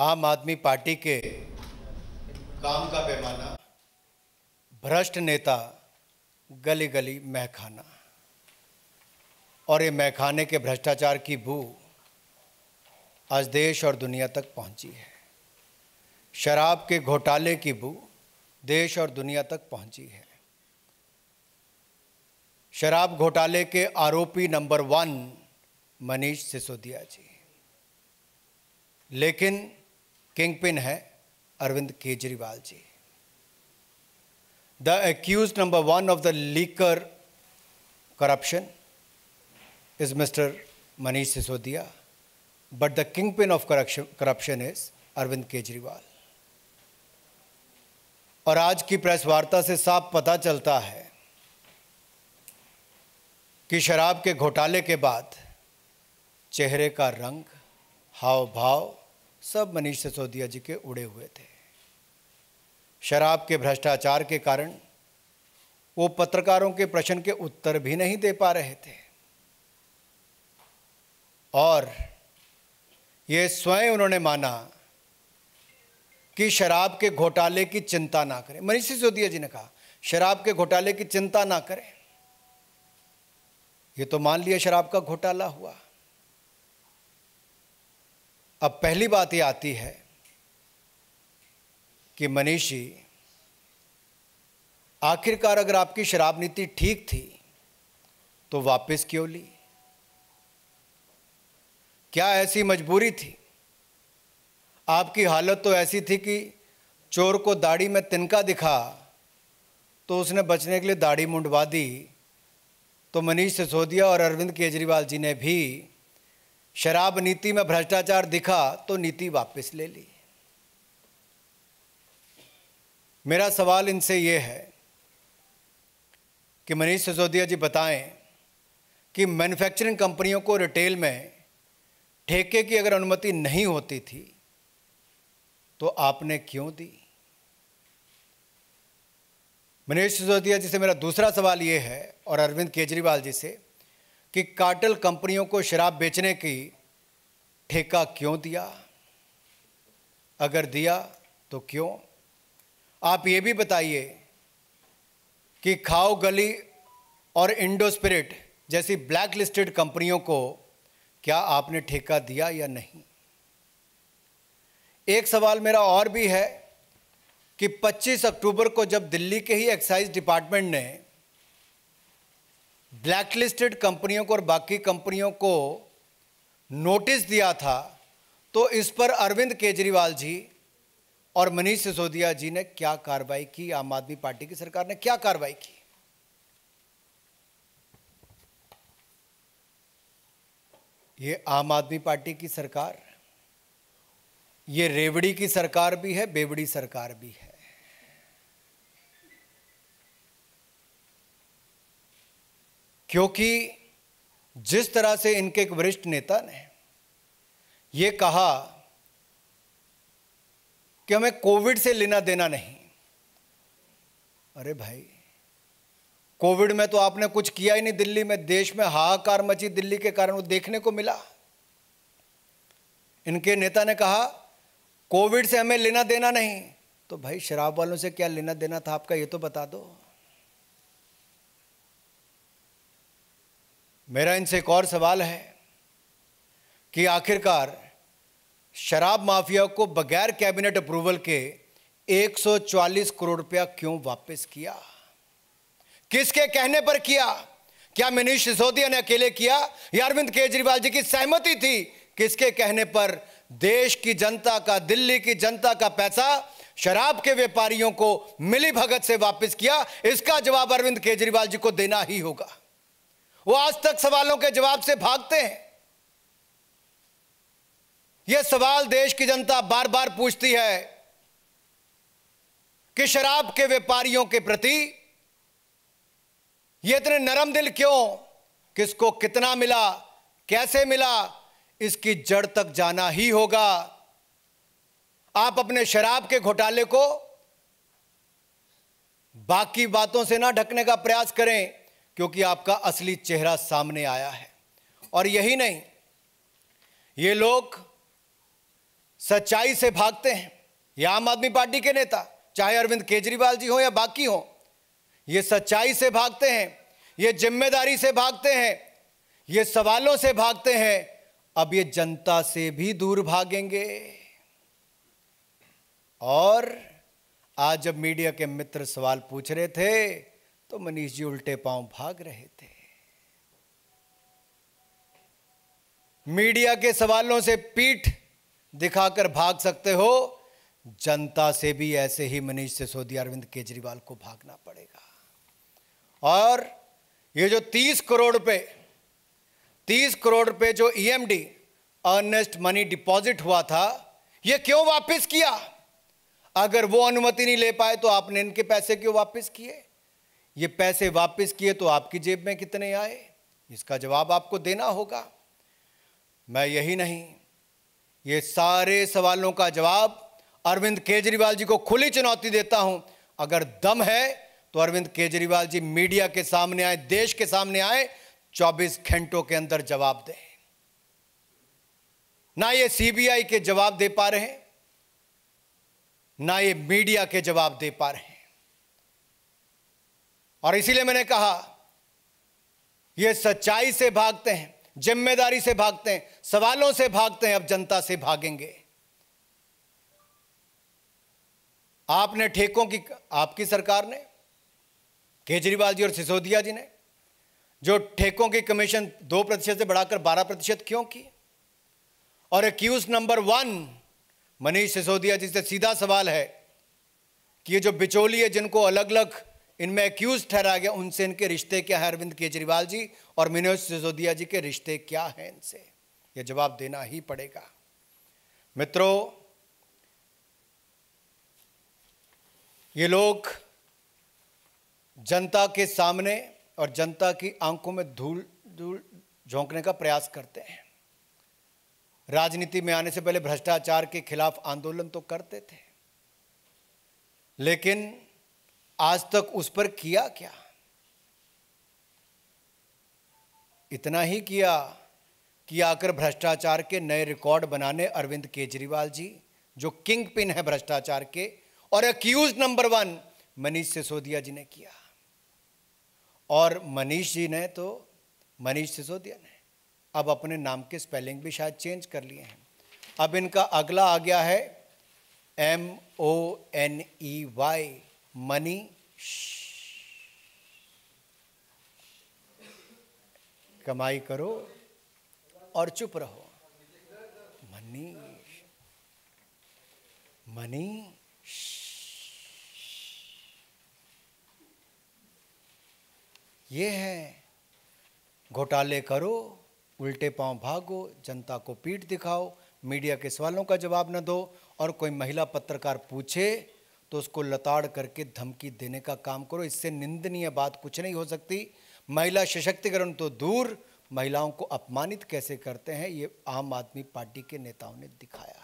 आम आदमी पार्टी के काम का पैमाना भ्रष्ट नेता गली गली महखाना और ये महखाने के भ्रष्टाचार की बू आज देश और दुनिया तक पहुंची है शराब के घोटाले की बू देश और दुनिया तक पहुंची है शराब घोटाले के आरोपी नंबर वन मनीष सिसोदिया जी लेकिन किंग पिन है Arvind Kejriwal ji the accused number one of the liquor corruption is mister Manish Sisodia but the kingpin of corruption is Arvind Kejriwal और आज की प्रेस वार्ता से साफ पता चलता है कि शराब के घोटाले के बाद चेहरे का रंग हाव भाव सब मनीष सिसोदिया जी के उड़े हुए थे शराब के भ्रष्टाचार के कारण वो पत्रकारों के प्रश्न के उत्तर भी नहीं दे पा रहे थे और ये स्वयं उन्होंने माना कि शराब के घोटाले की चिंता ना करें मनीष सिसोदिया जी ने कहा शराब के घोटाले की चिंता ना करें ये तो मान लिया शराब का घोटाला हुआ अब पहली बात ये आती है कि मनीष जी आखिरकार अगर आपकी शराब नीति ठीक थी तो वापस क्यों ली क्या ऐसी मजबूरी थी आपकी हालत तो ऐसी थी कि चोर को दाढ़ी में तिनका दिखा तो उसने बचने के लिए दाढ़ी मुंडवा दी तो मनीष सिसोदिया और अरविंद केजरीवाल जी ने भी शराब नीति में भ्रष्टाचार दिखा तो नीति वापस ले ली मेरा सवाल इनसे ये है कि मनीष सिसोदिया जी बताएं कि मैन्युफैक्चरिंग कंपनियों को रिटेल में ठेके की अगर अनुमति नहीं होती थी तो आपने क्यों दी मनीष सिसोदिया जी से मेरा दूसरा सवाल ये है और अरविंद केजरीवाल जी से कि कार्टल कंपनियों को शराब बेचने की ठेका क्यों दिया अगर दिया तो क्यों आप ये भी बताइए कि खाओ गली और इंडो स्पिरिट जैसी ब्लैक लिस्टेड कंपनियों को क्या आपने ठेका दिया या नहीं एक सवाल मेरा और भी है कि 25 अक्टूबर को जब दिल्ली के ही एक्साइज डिपार्टमेंट ने ब्लैकलिस्टेड कंपनियों को और बाकी कंपनियों को नोटिस दिया था तो इस पर अरविंद केजरीवाल जी और मनीष सिसोदिया जी ने क्या कार्रवाई की आम आदमी पार्टी की सरकार ने क्या कार्रवाई की ये आम आदमी पार्टी की सरकार ये रेवड़ी की सरकार भी है बेवड़ी सरकार भी है क्योंकि जिस तरह से इनके एक वरिष्ठ नेता ने ये कहा कि हमें कोविड से लेना देना नहीं अरे भाई कोविड में तो आपने कुछ किया ही नहीं दिल्ली में देश में हाहाकार मची दिल्ली के कारण वो देखने को मिला इनके नेता ने कहा कोविड से हमें लेना देना नहीं तो भाई शराब वालों से क्या लेना देना था आपका ये तो बता दो मेरा इनसे एक और सवाल है कि आखिरकार शराब माफिया को बगैर कैबिनेट अप्रूवल के 140 करोड़ रुपया क्यों वापस किया किसके कहने पर किया क्या मनीष सिसोदिया ने अकेले किया या अरविंद केजरीवाल जी की सहमति थी किसके कहने पर देश की जनता का दिल्ली की जनता का पैसा शराब के व्यापारियों को मिली भगत से वापस किया इसका जवाब अरविंद केजरीवाल जी को देना ही होगा वो आज तक सवालों के जवाब से भागते हैं यह सवाल देश की जनता बार बार पूछती है कि शराब के व्यापारियों के प्रति ये इतने नरम दिल क्यों किसको कितना मिला कैसे मिला इसकी जड़ तक जाना ही होगा आप अपने शराब के घोटाले को बाकी बातों से ना ढकने का प्रयास करें क्योंकि आपका असली चेहरा सामने आया है और यही नहीं ये लोग सच्चाई से भागते हैं ये आम आदमी पार्टी के नेता चाहे अरविंद केजरीवाल जी हो या बाकी हो ये सच्चाई से भागते हैं ये जिम्मेदारी से भागते हैं ये सवालों से भागते हैं अब ये जनता से भी दूर भागेंगे और आज जब मीडिया के मित्र सवाल पूछ रहे थे तो मनीष जी उल्टे पांव भाग रहे थे मीडिया के सवालों से पीठ दिखाकर भाग सकते हो जनता से भी ऐसे ही मनीष सिसोदिया अरविंद केजरीवाल को भागना पड़ेगा और ये जो 30 करोड़ रुपए 30 करोड़ रुपए जो ईएमडी अर्नेस्ट मनी डिपॉजिट हुआ था ये क्यों वापस किया अगर वो अनुमति नहीं ले पाए तो आपने इनके पैसे क्यों वापस किए ये पैसे वापस किए तो आपकी जेब में कितने आए इसका जवाब आपको देना होगा मैं यही नहीं ये सारे सवालों का जवाब अरविंद केजरीवाल जी को खुली चुनौती देता हूं अगर दम है तो अरविंद केजरीवाल जी मीडिया के सामने आए देश के सामने आए 24 घंटों के अंदर जवाब दें ना ये सीबीआई के जवाब दे पा रहे हैं ना ये मीडिया के जवाब दे पा रहे हैं और इसीलिए मैंने कहा ये सच्चाई से भागते हैं जिम्मेदारी से भागते हैं सवालों से भागते हैं अब जनता से भागेंगे आपने ठेकों की आपकी सरकार ने केजरीवाल जी और सिसोदिया जी ने जो ठेकों की कमीशन दो प्रतिशत से बढ़ाकर बारह प्रतिशत क्यों की और accused number one Manish Sisodia ji से सीधा सवाल है कि ये जो बिचौली है जिनको अलग अलग इनमें एक्यूज ठहरा गया उनसे इनके रिश्ते क्या है अरविंद केजरीवाल जी और मनोज सिसोदिया जी के रिश्ते क्या हैं इनसे यह जवाब देना ही पड़ेगा मित्रों ये लोग जनता के सामने और जनता की आंखों में धूल धूल झोंकने का प्रयास करते हैं राजनीति में आने से पहले भ्रष्टाचार के खिलाफ आंदोलन तो करते थे लेकिन आज तक उस पर किया क्या इतना ही किया कि आकर भ्रष्टाचार के नए रिकॉर्ड बनाने अरविंद केजरीवाल जी जो किंग पिन है भ्रष्टाचार के और accused number one Manish Sisodia ji ने किया और मनीष जी ने तो मनीष सिसोदिया ने अब अपने नाम के स्पेलिंग भी शायद चेंज कर लिए हैं अब इनका अगला आ गया है M O N E Y money कमाई करो और चुप रहो मनी मनी ये है घोटाले करो उल्टे पांव भागो जनता को पीठ दिखाओ मीडिया के सवालों का जवाब न दो और कोई महिला पत्रकार पूछे तो उसको लताड़ करके धमकी देने का काम करो इससे निंदनीय बात कुछ नहीं हो सकती महिला सशक्तिकरण तो दूर महिलाओं को अपमानित कैसे करते हैं ये आम आदमी पार्टी के नेताओं ने दिखाया